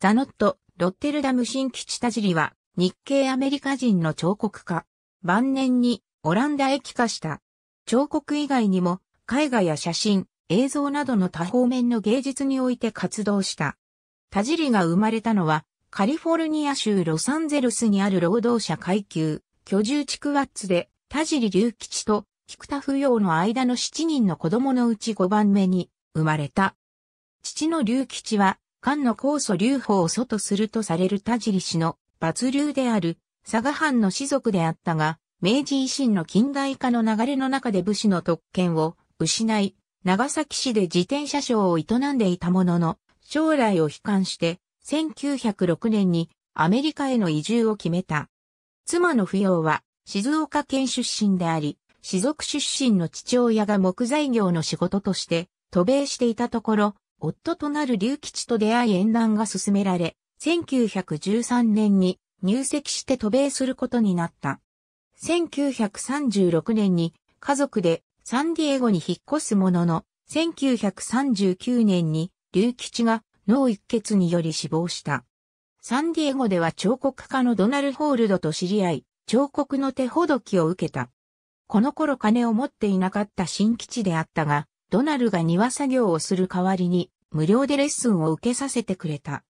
ザノット、ロッテルダム新基地田尻は、日系アメリカ人の彫刻家。晩年に、オランダへ帰化した。彫刻以外にも、絵画や写真、映像などの多方面の芸術において活動した。田尻が生まれたのは、カリフォルニア州ロサンゼルスにある労働者階級、居住地区ワッツで、田尻隆吉と菊田不要の間の7人の子供のうち5番目に生まれた。父の隆吉は漢の高祖劉邦を祖とするとされる田尻氏の抜流である佐賀藩の士族であったが、明治維新の近代化の流れの中で武士の特権を失い、長崎市で自転車商を営んでいたものの、将来を悲観して、1906年にアメリカへの移住を決めた。妻の扶養は静岡県出身であり、士族出身の父親が木材業の仕事として渡米していたところ、夫となる龍吉と出会い縁談が進められ、1913年に入籍して渡米することになった。1936年に家族でサンディエゴに引っ越すものの、1939年に龍吉が脳一血により死亡した。サンディエゴでは彫刻家のドナル・ホールドと知り合い、彫刻の手ほどきを受けた。この頃金を持っていなかった新吉であったが、ドナルが庭作業をする代わりに、無料でレッスンを受けさせてくれた。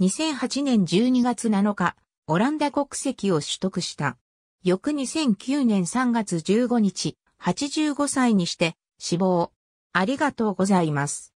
2008年12月7日、オランダ国籍を取得した。翌2009年3月15日、85歳にして死亡。ありがとうございます。